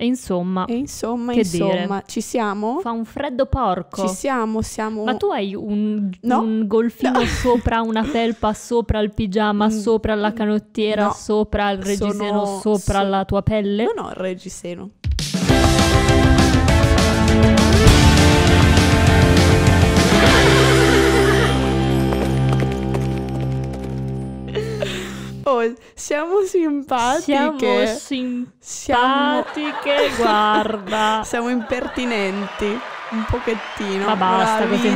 E insomma, e insomma, che insomma, dire? ci siamo? Fa un freddo porco. Ci siamo, siamo... Ma tu hai un, no? un golfino no. sopra una felpa, sopra il pigiama, mm. sopra la canottiera, no. sopra il reggiseno, Sono... sopra so... la tua pelle? Non ho il reggiseno. Oh, siamo simpatiche. Siamo simpatiche, siamo... guarda. siamo impertinenti. Un pochettino. Ma basta così.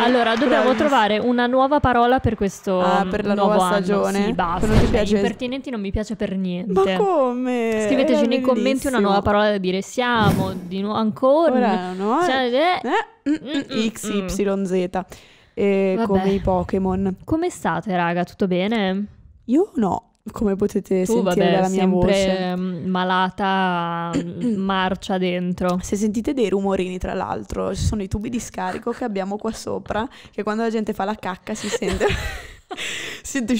Allora, dobbiamo bravissime. trovare una nuova parola per questo ah, per la nuova anno. stagione. Sì, basta. Non cioè, piace... Impertinenti non mi piace per niente. Ma come? Scriveteci nei commenti una nuova parola da dire. Siamo di nuovo ancora. Ora, no? Siamo... Eh? XYZ. Eh, come i Pokémon. Come state, raga? Tutto bene? Io no, come potete tu, sentire vabbè, dalla mia voce. Mm, malata, mm, marcia dentro. Se sentite dei rumorini, tra l'altro, ci sono i tubi di scarico che abbiamo qua sopra, che quando la gente fa la cacca si sente... si sente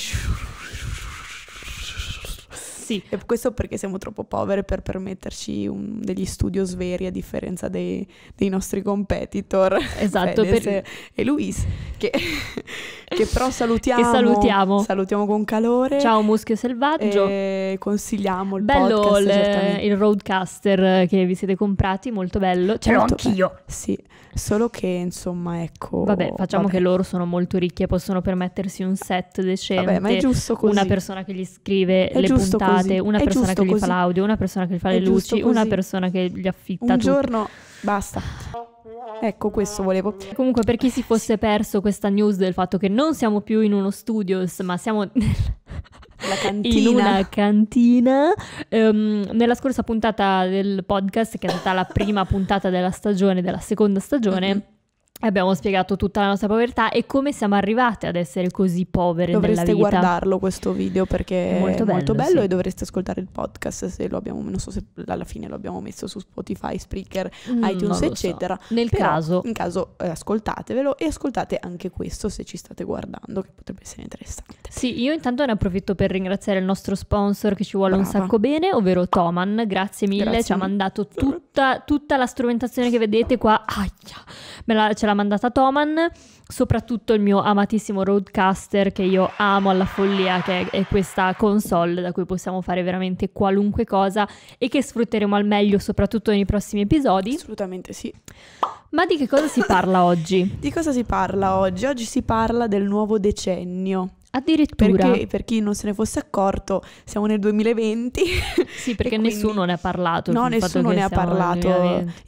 sì. E questo perché siamo troppo povere per permetterci un, degli studios veri a differenza dei, dei nostri competitor. Esatto. Per... E Luis, che, che però salutiamo, che salutiamo. salutiamo. con calore. Ciao Muschio Selvaggio. E consigliamo il bello podcast. Bello il roadcaster che vi siete comprati, molto bello. Ce l'ho anch'io. Beh, sì, solo che insomma ecco... Vabbè, facciamo vabbè. che loro sono molto ricchi e possono permettersi un set decente. Vabbè, ma è giusto così. Una persona che gli scrive è le puntate trovate una è persona che gli fa l'audio, una persona che gli fa le è luci, una persona che gli affitta Un tutto. giorno basta. Ecco, questo volevo. Comunque, per chi si fosse perso questa news del fatto che non siamo più in uno studios, ma siamo in una cantina, um, nella scorsa puntata del podcast, che è stata la prima puntata della stagione, della seconda stagione, mm-hmm. Abbiamo spiegato tutta la nostra povertà e come siamo arrivate ad essere così povere dovreste nella vita. Dovreste guardarlo questo video perché è molto bello, molto bello sì. e dovreste ascoltare il podcast se lo abbiamo, non so se alla fine lo abbiamo messo su Spotify, Spreaker, mm, iTunes eccetera. So. Nel Però, caso. In caso eh, ascoltatevelo e ascoltate anche questo se ci state guardando che potrebbe essere interessante. Sì, io intanto ne approfitto per ringraziare il nostro sponsor che ci vuole Brava. un sacco bene, ovvero Toman. Grazie mille, Grazie ci ha mandato tutta, tutta, la strumentazione che vedete qua. Aia, me la, ce l'ha mandata Toman, soprattutto il mio amatissimo Roadcaster che io amo alla follia, che è questa console da cui possiamo fare veramente qualunque cosa e che sfrutteremo al meglio soprattutto nei prossimi episodi. Assolutamente sì. Ma di che cosa si parla oggi? Di cosa si parla oggi? Oggi si parla del nuovo decennio. Addirittura. Perché per chi non se ne fosse accorto, siamo nel 2020. Sì, perché quindi... nessuno ne ha parlato. No, nessuno ne ha parlato.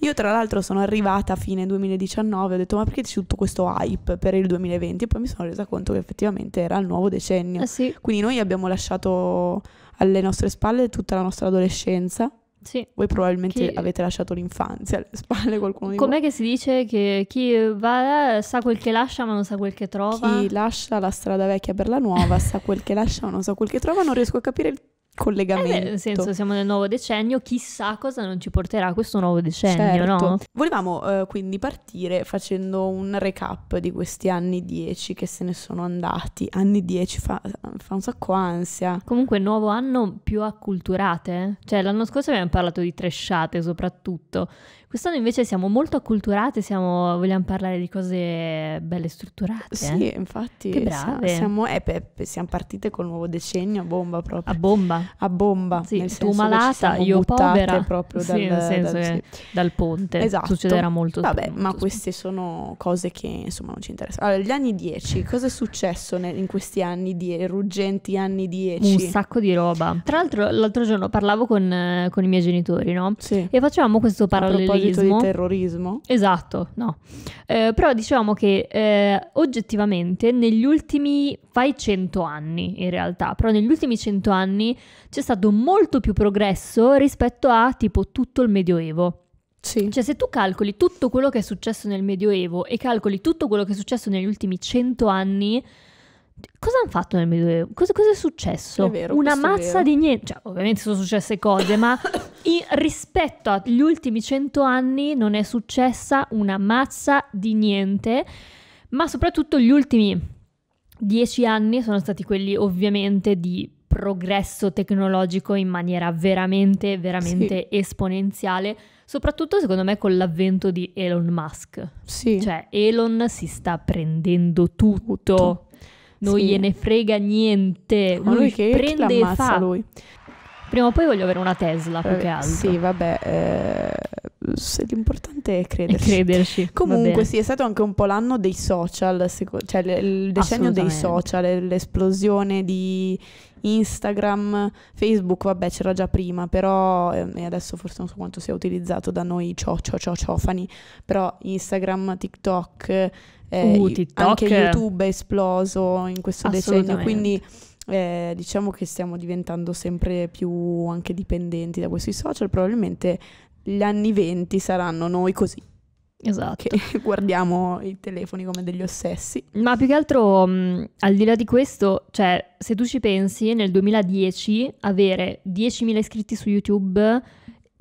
Io tra l'altro sono arrivata a fine 2019, ho detto ma perché c'è tutto questo hype per il 2020? E poi mi sono resa conto che effettivamente era il nuovo decennio. Eh sì. Quindi noi abbiamo lasciato alle nostre spalle tutta la nostra adolescenza sì. Voi probabilmente chi... avete lasciato l'infanzia alle spalle qualcuno di Com'è voi. che si dice che chi va sa quel che lascia ma non sa quel che trova? Chi lascia la strada vecchia per la nuova sa quel che lascia ma non sa quel che trova. Non riesco a capire il collegamento. Eh nel senso, siamo nel nuovo decennio, chissà cosa non ci porterà questo nuovo decennio, certo. no? Volevamo eh, quindi partire facendo un recap di questi anni 10 che se ne sono andati. Anni 10 fa, fa un sacco ansia. Comunque, nuovo anno più acculturate. Eh? Cioè, l'anno scorso abbiamo parlato di tresciate soprattutto. Quest'anno invece siamo molto acculturate, siamo, vogliamo parlare di cose belle strutturate. Sì, eh? infatti. Che brave. Siamo, eh, beh, siamo partite col nuovo decennio a bomba proprio. A bomba. A bomba. Sì, tu malata, io povera. proprio dal, sì, dal, senso dal, sì. dal ponte. Esatto. Succederà molto. Vabbè, molto, ma queste sono cose che insomma non ci interessano. Allora, gli anni 10, cosa è successo nel, in questi anni die- ruggenti anni 10? Un sacco di roba. Tra l'altro l'altro giorno parlavo con, con i miei genitori, no? Sì. E facevamo questo parallelismo terrorismo. di terrorismo. Esatto, no. Eh, però diciamo che eh, oggettivamente negli ultimi, fai cento anni in realtà, però negli ultimi cento anni c'è stato molto più progresso rispetto a tipo tutto il Medioevo. Sì. Cioè, se tu calcoli tutto quello che è successo nel Medioevo e calcoli tutto quello che è successo negli ultimi cento anni, cosa hanno fatto nel Medioevo? Cosa, cosa è successo? È vero, Una mazza di niente. Cioè, ovviamente sono successe cose, ma I, rispetto agli ultimi cento anni non è successa una mazza di niente, ma soprattutto gli ultimi dieci anni sono stati quelli ovviamente di progresso tecnologico in maniera veramente, veramente sì. esponenziale, soprattutto secondo me con l'avvento di Elon Musk. Sì. Cioè Elon si sta prendendo tutto. tutto. Non sì. gliene frega niente. Ma lui, lui che prende e fa. Lui. Prima o poi voglio avere una Tesla, più eh, che altro. Sì, vabbè, eh, l'importante è crederci. crederci. Comunque sì, è stato anche un po' l'anno dei social, cioè il decennio dei social, eh, l'esplosione di Instagram, Facebook, vabbè c'era già prima, però ehm, e adesso forse non so quanto sia utilizzato da noi cio cio cio ciofani, però Instagram, TikTok, eh, uh, TikTok. anche YouTube è esploso in questo decennio, quindi eh, diciamo che stiamo diventando sempre più anche dipendenti da questi social, probabilmente gli anni venti saranno noi così. Esatto. Che guardiamo i telefoni come degli ossessi. Ma più che altro, mh, mm, al di là di questo, cioè, se tu ci pensi, nel 2010 avere 10.000 iscritti su YouTube,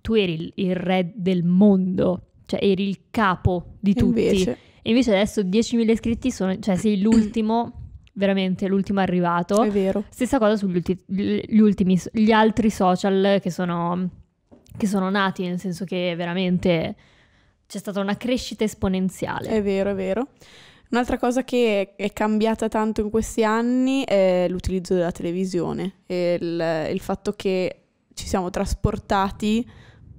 tu eri il, il re del mondo, cioè eri il capo di tutti. Invece... E invece adesso 10.000 iscritti sono, cioè sei l'ultimo veramente l'ultimo arrivato. È vero. Stessa cosa sugli ulti- gli ultimi, gli altri social che sono, che sono nati, nel senso che veramente c'è stata una crescita esponenziale. È vero, è vero. Un'altra cosa che è cambiata tanto in questi anni è l'utilizzo della televisione e il, il fatto che ci siamo trasportati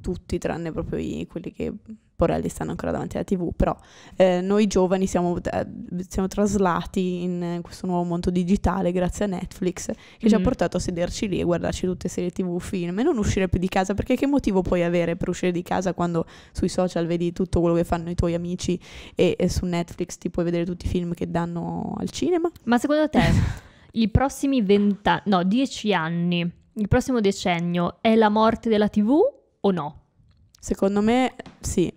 tutti, tranne proprio i, quelli che Porelli stanno ancora davanti alla tv, però eh, noi giovani siamo, eh, siamo, traslati in eh, questo nuovo mondo digitale grazie a Netflix che mm-hmm. ci ha mm. portato a sederci lì e guardarci tutte serie tv, film e non uscire più di casa perché che motivo puoi avere per uscire di casa quando sui social vedi tutto quello che fanno i tuoi amici e, e su Netflix ti puoi vedere tutti i film che danno al cinema? Ma secondo te... i prossimi vent'anni, no, dieci anni, il prossimo decennio è la morte della TV o no? Secondo me sì,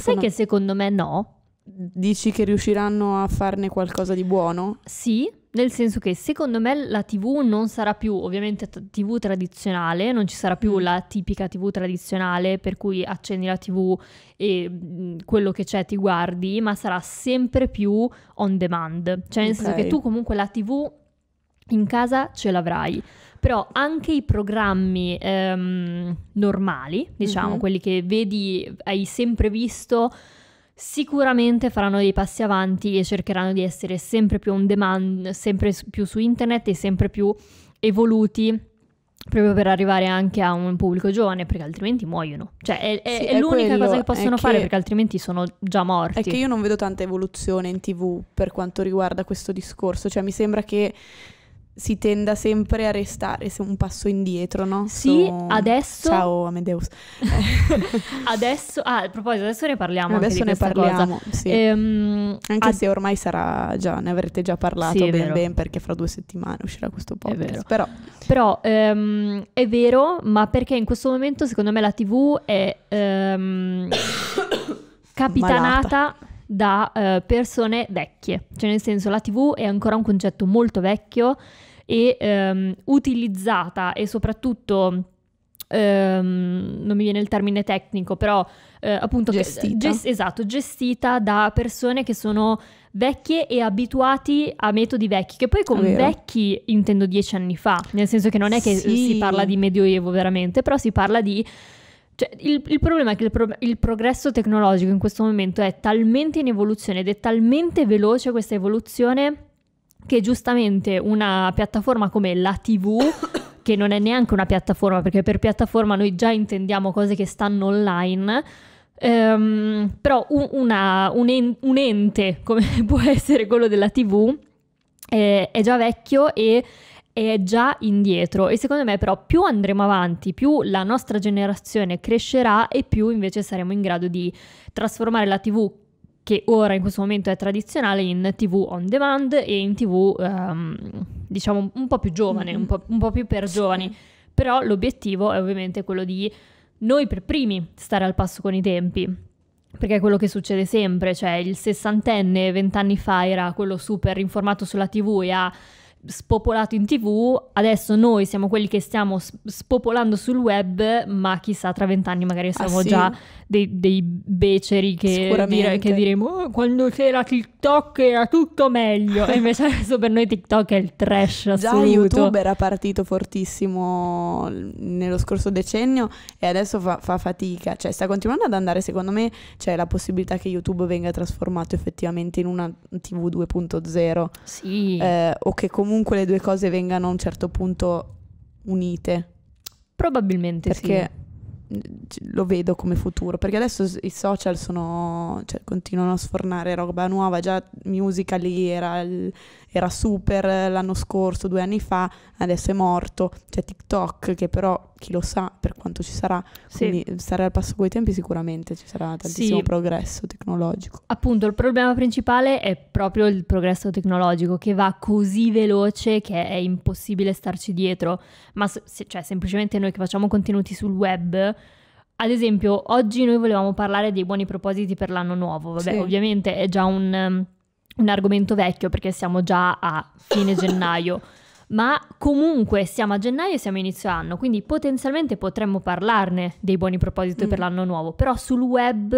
Sai che secondo me no? Dici che riusciranno a farne qualcosa di buono? Sì, nel senso che secondo me la TV non sarà più ovviamente TV tradizionale, non ci sarà più mm. la tipica TV tradizionale per cui accendi la TV e mm, quello che c'è ti guardi, ma sarà sempre più on demand, cioè nel okay. senso che tu comunque la TV in casa ce l'avrai però anche i programmi ehm, normali, diciamo, mm-hmm. quelli che vedi, hai sempre visto, sicuramente faranno dei passi avanti e cercheranno di essere sempre più on demand, sempre più su internet e sempre più evoluti proprio per arrivare anche a un pubblico giovane, perché altrimenti muoiono. Cioè, è, è, sì, è l'unica quello, cosa che possono che, fare, perché altrimenti sono già morti. È che io non vedo tanta evoluzione in tv per quanto riguarda questo discorso. Cioè, mi sembra che si tenda sempre a restare un passo indietro, no? Sì, so... adesso... Ciao Amedeus. adesso... Ah, a proposito, adesso ne parliamo. Adesso ne parliamo, sì. ehm, anche ad... se ormai sarà già, ne avrete già parlato sì, ben ben perché fra due settimane uscirà questo podcast. Però, però ehm, è vero, ma perché in questo momento secondo me la TV è ehm, capitanata... Malata da uh, persone vecchie, cioè nel senso la tv è ancora un concetto molto vecchio e ehm, utilizzata e soprattutto... Ehm, non mi viene il termine tecnico, però eh, appunto gestita. Ges- esatto, gestita da persone che sono vecchie e abituati a metodi vecchi, che poi con Vero. vecchi intendo dieci anni fa, nel senso che non è che sì. si parla di medioevo veramente, però si parla di... Cioè, il, il, problema è che il, pro- il, progresso tecnologico in questo momento è talmente in evoluzione ed è talmente veloce questa evoluzione che giustamente una piattaforma come la TV che non è neanche una piattaforma, perché per piattaforma noi già intendiamo cose che stanno online. Ehm, però un, una, un, en, un, ente come può essere quello della TV eh, è già vecchio e è già indietro e secondo me però più andremo avanti, più la nostra generazione crescerà e più invece saremo in grado di trasformare la TV che ora in questo momento è tradizionale in TV on demand e in TV um, ehm, diciamo un po' più giovane, un po', un po più per giovani. Però l'obiettivo è ovviamente quello di noi per primi stare al passo con i tempi. Perché è quello che succede sempre, cioè il sessantenne vent'anni fa era quello super informato sulla TV e ha spopolato in tv, adesso noi siamo quelli che stiamo spopolando sul web, ma chissà tra vent'anni magari ah, siamo ah, sì. già dei, dei, beceri che, dire, che diremo oh, quando c'era TikTok era tutto meglio, e invece adesso per noi TikTok è il trash assoluto. Già YouTube era partito fortissimo nello scorso decennio e adesso fa, fa fatica, cioè sta continuando ad andare, secondo me c'è la possibilità che YouTube venga trasformato effettivamente in una TV 2.0 sì. eh, o che comunque comunque le due cose vengano a un certo punto unite. Probabilmente perché sì. Perché lo vedo come futuro, perché adesso i social sono, cioè, continuano a sfornare roba nuova, già Musical.ly era, era super l'anno scorso, due anni fa, adesso è morto, c'è TikTok che però chi lo sa per quanto ci sarà, quindi stare al passo coi tempi sicuramente ci sarà tantissimo sì. progresso tecnologico. Appunto, il problema principale è proprio il progresso tecnologico che va così veloce che è impossibile starci dietro, ma se, cioè semplicemente noi che facciamo contenuti sul web ad esempio, oggi noi volevamo parlare dei buoni propositi per l'anno nuovo, vabbè, sì. ovviamente è già un, um, un argomento vecchio perché siamo già a fine gennaio ma comunque siamo a gennaio e siamo a inizio anno, quindi potenzialmente potremmo parlarne dei buoni propositi mm. per l'anno nuovo, però sul web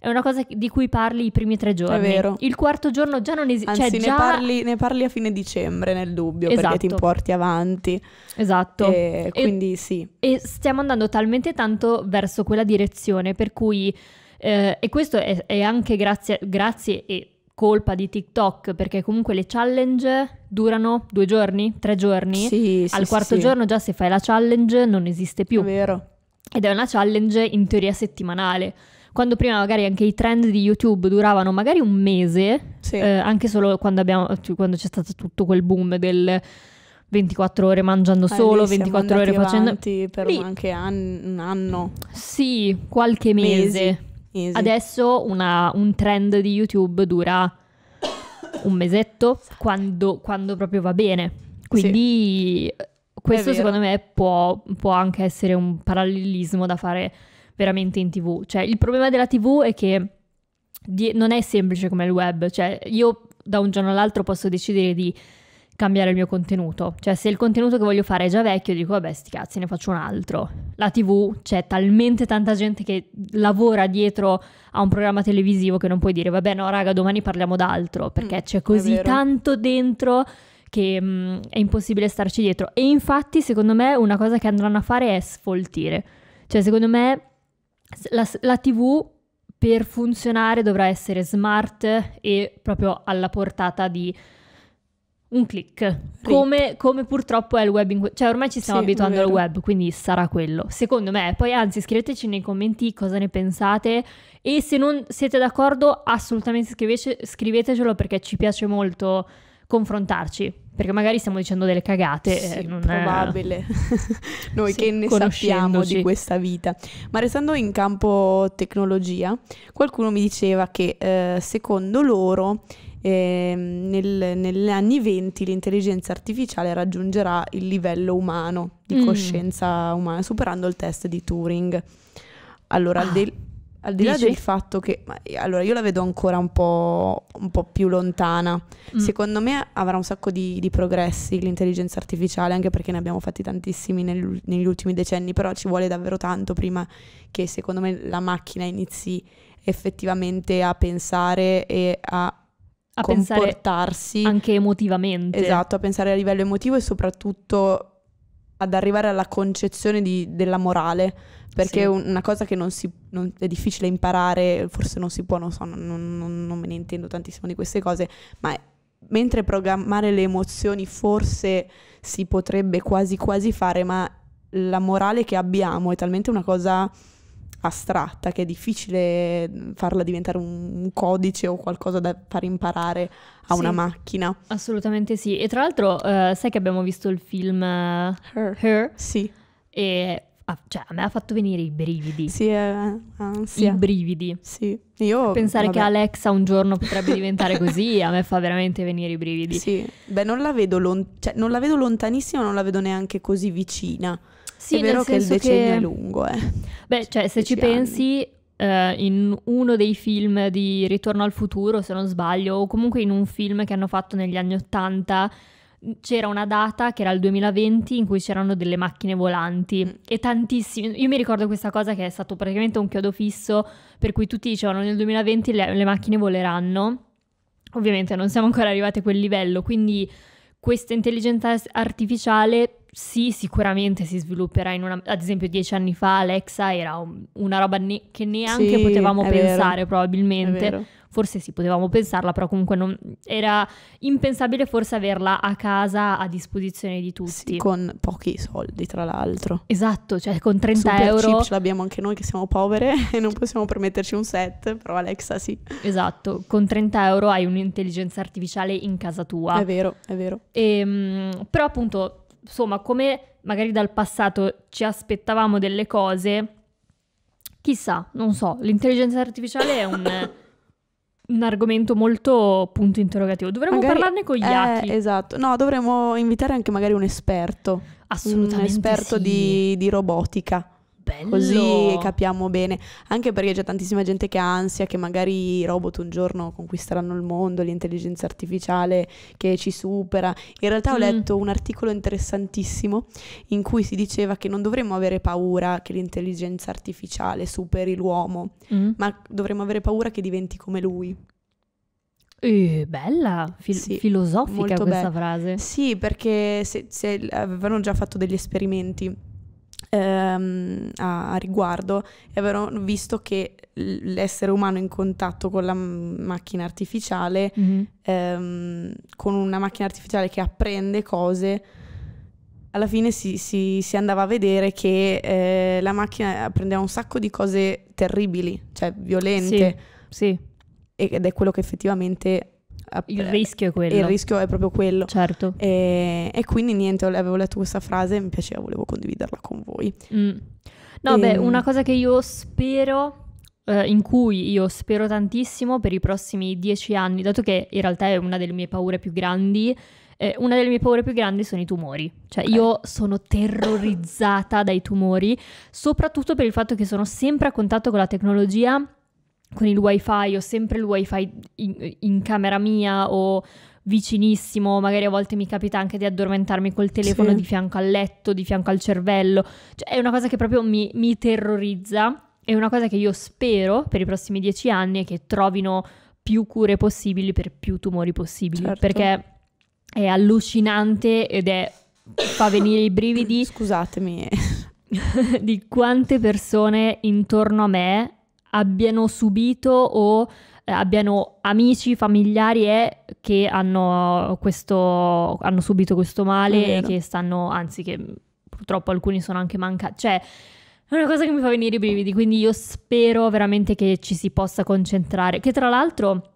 è una cosa di cui parli i primi tre giorni. È vero. Il quarto giorno già non esiste. Cioè Anzi, cioè già... ne, parli, ne, parli, a fine dicembre nel dubbio, esatto. perché ti esatto. porti avanti. Esatto. E, e, quindi sì. E stiamo andando talmente tanto verso quella direzione per cui... Eh, e questo è, è anche grazie, grazie e colpa di TikTok perché comunque le challenge durano due giorni, tre giorni. Sì, sì, Al quarto sì. giorno già se fai la challenge non esiste più. È vero. Ed è una challenge in teoria settimanale. Quando prima magari anche i trend di YouTube duravano magari un mese, eh, anche solo quando, abbiamo, quando c'è stato tutto quel boom del 24 ore mangiando ah, solo, 24 ore facendo... per lì. anche an- un anno. Sì, qualche mese. Mesi. Easy. Adesso una, un trend di YouTube dura un mesetto quando, quando proprio va bene. Quindi sì. questo secondo me può, può anche essere un parallelismo da fare veramente in tv. Cioè il problema della tv è che di- non è semplice come il web, cioè io da un giorno all'altro posso decidere di cambiare il mio contenuto. Cioè, se il contenuto che voglio fare è già vecchio, dico, vabbè, sti cazzi, ne faccio un altro. La TV, c'è talmente tanta gente che lavora dietro a un programma televisivo che non puoi dire, vabbè, no, raga, domani parliamo d'altro, perché mm, c'è così tanto dentro che mh, mm, è impossibile starci dietro. E infatti, secondo me, una cosa che andranno a fare è sfoltire. Cioè, secondo me, la, la TV per funzionare dovrà essere smart e proprio alla portata di un click, come, come, purtroppo è il web, in que- cioè ormai ci stiamo sì, abituando al web, quindi sarà quello. Secondo me, poi anzi scriveteci nei commenti cosa ne pensate e se non siete d'accordo assolutamente scrivece- scrivetecelo perché ci piace molto confrontarci. Perché magari stiamo dicendo delle cagate. Sì, eh, non probabile. È... Noi sì, che ne sappiamo di questa vita. Ma restando in campo tecnologia, qualcuno mi diceva che eh, secondo loro eh, nel, negli anni 20 l'intelligenza artificiale raggiungerà il livello umano, di mm. coscienza umana, superando il test di Turing. Allora, ah. del, al di là del fatto che ma, eh, allora io la vedo ancora un po', un po più lontana mm. secondo me avrà un sacco di, di, progressi l'intelligenza artificiale anche perché ne abbiamo fatti tantissimi nel, negli ultimi decenni però ci vuole davvero tanto prima che secondo me la macchina inizi effettivamente a pensare e a a comportarsi anche emotivamente. Esatto, a pensare a livello emotivo e soprattutto ad arrivare alla concezione di, della morale, perché sì. una cosa che non si, non, è difficile imparare, forse non si può, non so, non, non, non me ne intendo tantissimo di queste cose, ma è, mentre programmare le emozioni forse si potrebbe quasi quasi fare, ma la morale che abbiamo è talmente una cosa astratta, che è difficile mm, farla diventare un codice o qualcosa da far imparare a sì, una macchina. Assolutamente sì. E tra l'altro, uh, sai che abbiamo visto il film uh, Her. Her? Sì. E Ah, cioè, a me ha fatto venire i brividi. Sì, eh, ansia. I brividi. Sì. Io, Pensare vabbè. che Alexa un giorno potrebbe diventare così, a me fa veramente venire i brividi. Sì, beh, non la vedo, lon- cioè, non la vedo lontanissima, non la vedo neanche così vicina. Sì, è vero che il decennio che... è lungo, eh. Beh, cioè, se ci anni. pensi, Uh, in uno dei film di Ritorno al futuro, se non sbaglio, o comunque in un film che hanno fatto negli anni Ottanta, c'era una data che era il 2020 in cui c'erano delle macchine volanti mm. e tantissime. Io mi ricordo questa cosa che è stato praticamente un chiodo fisso per cui tutti dicevano nel 2020 le, le macchine voleranno. Ovviamente non siamo ancora arrivati a quel livello, quindi questa intelligenza artificiale sì, sicuramente si svilupperà in una... Ad esempio, dieci anni fa Alexa era un, una roba ne- che neanche sì, potevamo pensare vero, probabilmente. Forse sì, potevamo pensarla, però comunque non... era impensabile forse averla a casa a disposizione di tutti. Sì, con pochi soldi, tra l'altro. Esatto, cioè con 30 Super euro... Chip ce l'abbiamo anche noi che siamo povere e non possiamo permetterci un set, però Alexa sì. Esatto, con 30 euro hai un'intelligenza artificiale in casa tua. È vero, è vero. E, ehm, però appunto insomma, come magari dal passato ci aspettavamo delle cose, chissà, non so, l'intelligenza artificiale è un, un argomento molto punto interrogativo. Dovremmo magari, parlarne con gli altri. esatto, no, dovremmo invitare anche magari un esperto. Assolutamente. Un esperto sì. di, di robotica. Bello. Così capiamo bene, anche perché c'è tantissima gente che ha ansia che magari i robot un giorno conquisteranno il mondo, l'intelligenza artificiale che ci supera. In realtà mm. ho letto un articolo interessantissimo in cui si diceva che non dovremmo avere paura che l'intelligenza artificiale superi l'uomo, mm. ma dovremmo avere paura che diventi come lui. Eh, bella, Fil- sì, filosofica questa bella. frase. Sì, perché se, se avevano già fatto degli esperimenti ehm, a, a, riguardo e avevano visto che l'essere umano in contatto con la macchina artificiale, mm-hmm. ehm, con una macchina artificiale che apprende cose, alla fine si, si, si, andava a vedere che eh, la macchina apprendeva un sacco di cose terribili, cioè violente. Sì, sì. Ed è quello che effettivamente il rischio è quello. Il rischio è proprio quello. Certo. E, e quindi niente, avevo letto questa frase e mi piaceva, volevo condividerla con voi. Mm. No, e... beh, ehm. una cosa che io spero eh, in cui io spero tantissimo per i prossimi dieci anni, dato che in realtà è una delle mie paure più grandi. Eh, una delle mie paure più grandi sono i tumori, cioè okay. io sono terrorizzata dai tumori, soprattutto per il fatto che sono sempre a contatto con la tecnologia con il wifi, ho sempre il wifi in, in camera mia o vicinissimo, magari a volte mi capita anche di addormentarmi col telefono sì. di fianco al letto, di fianco al cervello, cioè è una cosa che proprio mi, mi terrorizza, è una cosa che io spero per i prossimi dieci anni è che trovino più cure possibili per più tumori possibili, certo. perché è allucinante ed è fa venire i brividi. Scusatemi. di quante persone intorno a me abbiano subito o eh, abbiano amici, familiari eh, che hanno, questo, hanno, subito questo male e che stanno, anzi che purtroppo alcuni sono anche mancati. Cioè, è una cosa che mi fa venire i brividi, quindi io spero veramente che ci si possa concentrare. Che tra l'altro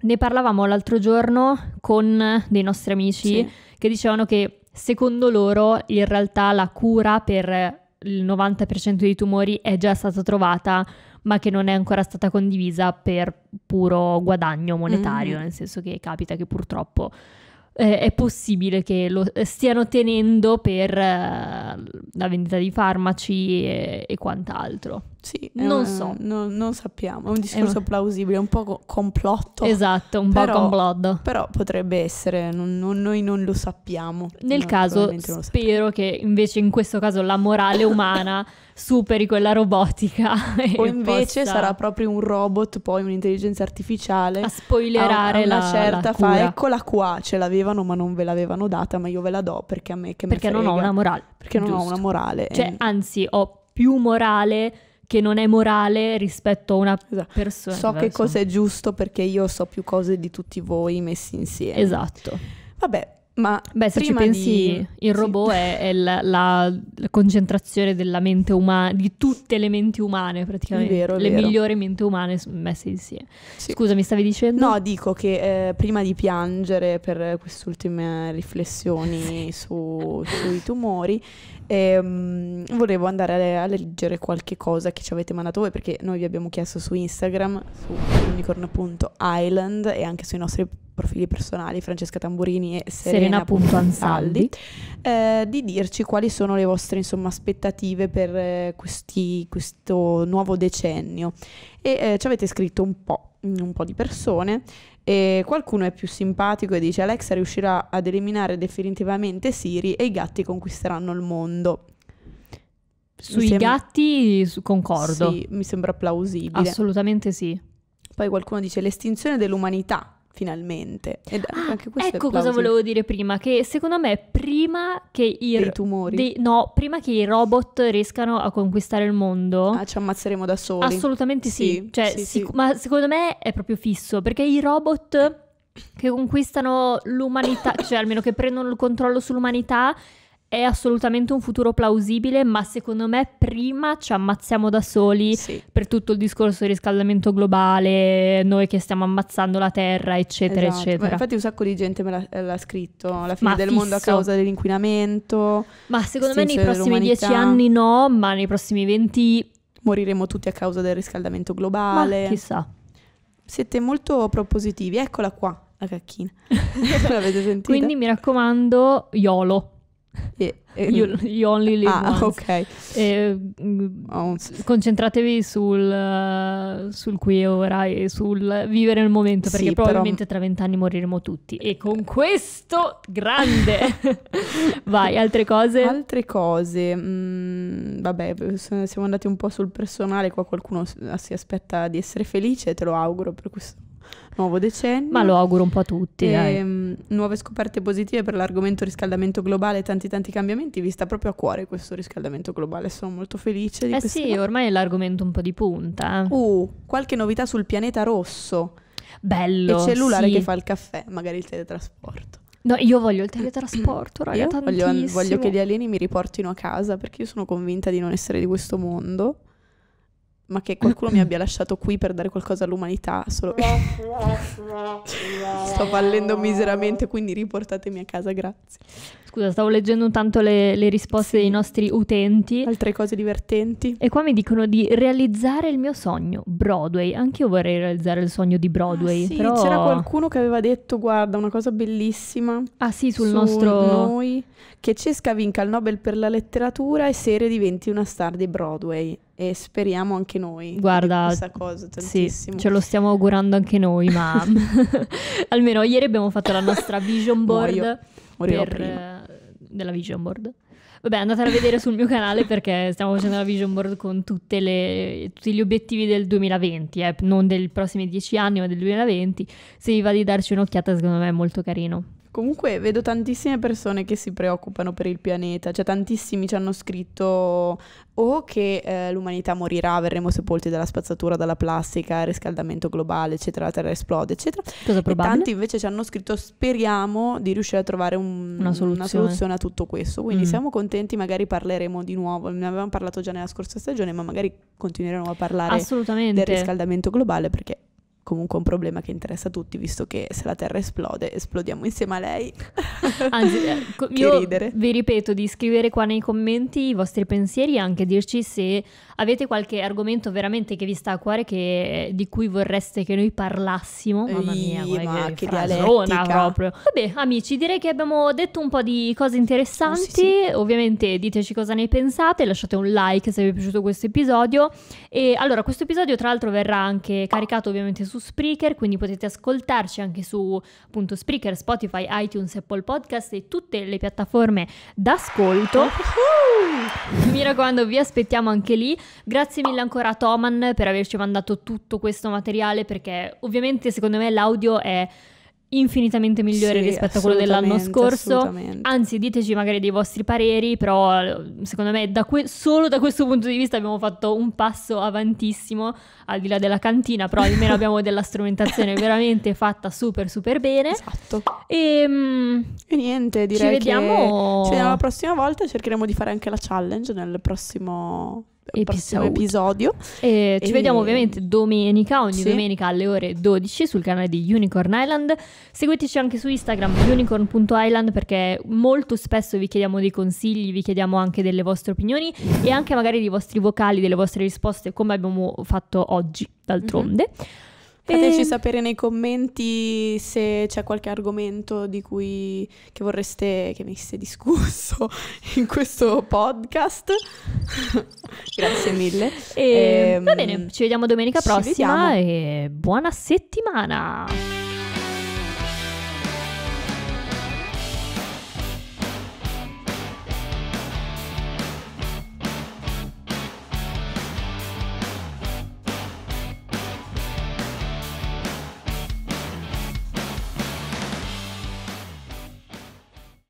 ne parlavamo l'altro giorno con dei nostri amici sì. che dicevano che secondo loro in realtà la cura per il 90% dei tumori è già stata trovata ma che non è ancora stata condivisa per puro guadagno monetario, mm nel senso che capita che purtroppo eh, è possibile che lo eh, stiano tenendo per eh, la vendita di farmaci e, e quant'altro. Sì, non un, so. No, non sappiamo, è un discorso è un... plausibile, un po' complotto. Esatto, un però, po' complotto. Però potrebbe essere, non, non, noi non lo sappiamo. Nel no, caso spero che invece in questo caso la morale umana superi quella robotica. O invece possa... sarà proprio un robot, poi un'intelligenza artificiale. A spoilerare a, a una la, certa ecco la fa, eccola qua, ce l'avevano ma non ve l'avevano data, ma io ve la do perché a me che Perché me non ho una morale. Perché Giusto. non ho una morale. Cioè, anzi, ho più morale che non è morale rispetto a una esatto. persona. So che cosa è giusto perché io so più cose di tutti voi messi insieme. Esatto. Vabbè, ma Beh, se ci pensi, di... il robot sì. è, è la, la, la, concentrazione della mente umana, di tutte le menti umane praticamente. È vero, le vero. migliori menti umane messe insieme. Sì. Scusa, mi stavi dicendo? No, dico che eh, prima di piangere per queste ultime riflessioni su, sui tumori, e, um, volevo andare a, a, leggere qualche cosa che ci avete mandato voi perché noi vi abbiamo chiesto su Instagram, su unicorn.island e anche sui nostri profili personali, Francesca Tamburini e Serena.ansaldi, eh, di dirci quali sono le vostre insomma, aspettative per eh, questi, questo nuovo decennio. E eh, ci avete scritto un po' un po' di persone e qualcuno è più simpatico e dice Alexa riuscirà ad eliminare definitivamente Siri e i gatti conquisteranno il mondo. Sui sem- gatti concordo. Sì, mi sembra plausibile. Assolutamente sì. Poi qualcuno dice l'estinzione dell'umanità finalmente. Ed ah, anche questo ecco cosa volevo dire prima, che secondo me prima che i... Dei tumori. Dei, no, prima che i robot riescano a conquistare il mondo... Ah, ci ammazzeremo da soli. Assolutamente sì. sì. Cioè, sì, sic- sì. Ma secondo me è proprio fisso, perché i robot che conquistano l'umanità, cioè almeno che prendono il controllo sull'umanità è assolutamente un futuro plausibile, ma secondo me prima ci ammazziamo da soli sì. per tutto il discorso di riscaldamento globale, noi che stiamo ammazzando la terra, eccetera, esatto. eccetera. Ma infatti un sacco di gente me l'ha, eh, l'ha scritto, la fine ma del fisso. mondo a causa dell'inquinamento. Ma secondo me nei prossimi dieci anni no, ma nei prossimi venti... Moriremo tutti a causa del riscaldamento globale. Ma chissà. Siete molto propositivi, eccola qua, la cacchina. L'avete sentita? Quindi mi raccomando, YOLO. You, you, only live ah, okay. e, oh. Mm, concentratevi sul, sul, qui e ora e sul vivere il momento, perché sì, probabilmente però... tra vent'anni moriremo tutti. E con questo, grande! Vai, altre cose? Altre cose. Mm, vabbè, siamo andati un po' sul personale, qua qualcuno si aspetta di essere felice, te lo auguro per questo nuovo decennio. Ma lo auguro un po' a tutti. E, ehm, nuove scoperte positive per l'argomento riscaldamento globale, tanti tanti cambiamenti, vi sta proprio a cuore questo riscaldamento globale, sono molto felice di eh questa. sì, ormai è l'argomento un po' di punta. Uh, qualche novità sul pianeta rosso. Bello. Il cellulare sì. che fa il caffè, magari il teletrasporto. No, io voglio il teletrasporto, raga, io voglio, voglio, che gli alieni mi riportino a casa perché io sono convinta di non essere di questo mondo ma che qualcuno mi abbia lasciato qui per dare qualcosa all'umanità, solo che sto fallendo miseramente, quindi riportatemi a casa, grazie. Scusa, stavo leggendo tanto le, le risposte sì. dei nostri utenti. Altre cose divertenti. E qua mi dicono di realizzare il mio sogno, Broadway. Anche io vorrei realizzare il sogno di Broadway. Ah, sì, però... c'era qualcuno che aveva detto, guarda, una cosa bellissima. Ah sì, sul su nostro... Noi, che Cesca vinca il Nobel per la letteratura e Sere diventi una star di Broadway e speriamo anche noi Guarda, questa cosa tantissimo. Sì, ce lo stiamo augurando anche noi, ma almeno ieri abbiamo fatto la nostra vision board Muoio. Muoio per... Eh, della vision board. Vabbè, andatela a vedere sul mio canale perché stiamo facendo la vision board con le, tutti gli obiettivi del 2020, eh? non dei prossimi dieci anni, ma del 2020. Se vi va di darci un'occhiata, secondo me è molto carino. Comunque vedo tantissime persone che si preoccupano per il pianeta, cioè tantissimi ci hanno scritto o che eh, l'umanità morirà, verremo sepolti dalla spazzatura, dalla plastica, riscaldamento globale, eccetera, la Terra esplode, eccetera. Cosa probabile? E tanti invece ci hanno scritto speriamo di riuscire a trovare un, una, soluzione. una, soluzione. a tutto questo, quindi mm. siamo contenti, magari parleremo di nuovo, ne avevamo parlato già nella scorsa stagione, ma magari continueremo a parlare del riscaldamento globale perché comunque un problema che interessa a tutti, visto che se la Terra esplode, esplodiamo insieme a lei. Anzi, eh, io ridere. vi ripeto di scrivere qua nei commenti i vostri pensieri e anche dirci se Avete qualche argomento veramente che vi sta a cuore che, eh, di cui vorreste che noi parlassimo? Mamma mia, Ehi, ma che, che proprio. Vabbè, amici, direi che abbiamo detto un po' di cose interessanti. Oh, sì, sì. Ovviamente diteci cosa ne pensate, lasciate un like se vi è piaciuto questo episodio. E allora, questo episodio tra l'altro verrà anche caricato ovviamente su Spreaker, quindi potete ascoltarci anche su appunto Spreaker, Spotify, iTunes, Apple Podcast e tutte le piattaforme d'ascolto. Mi raccomando, vi aspettiamo anche lì. Grazie mille ancora a Toman per averci mandato tutto questo materiale perché ovviamente secondo me l'audio è infinitamente migliore sì, rispetto a quello dell'anno scorso. Anzi, diteci magari dei vostri pareri, però secondo me da que- solo da questo punto di vista abbiamo fatto un passo avantissimo, al di là della cantina, però almeno abbiamo della strumentazione veramente fatta super super bene. Esatto. E, ehm, e niente, direi ci vediamo... che ci cioè, vediamo la prossima volta, cercheremo di fare anche la challenge nel prossimo prossimo episodio. E ci e... vediamo ovviamente domenica, ogni sì. domenica alle ore 12 sul canale di Unicorn Island. Seguiteci anche su Instagram unicorn.island perché molto spesso vi chiediamo dei consigli, vi chiediamo anche delle vostre opinioni e anche magari dei vostri vocali, delle vostre risposte come abbiamo fatto oggi d'altronde. Mm-hmm. Fateci e... sapere nei commenti se c'è qualche argomento di cui che vorreste che venisse discusso in questo podcast. Grazie mille. E, ehm, e, va bene, ci vediamo domenica prossima vediamo. e buona settimana.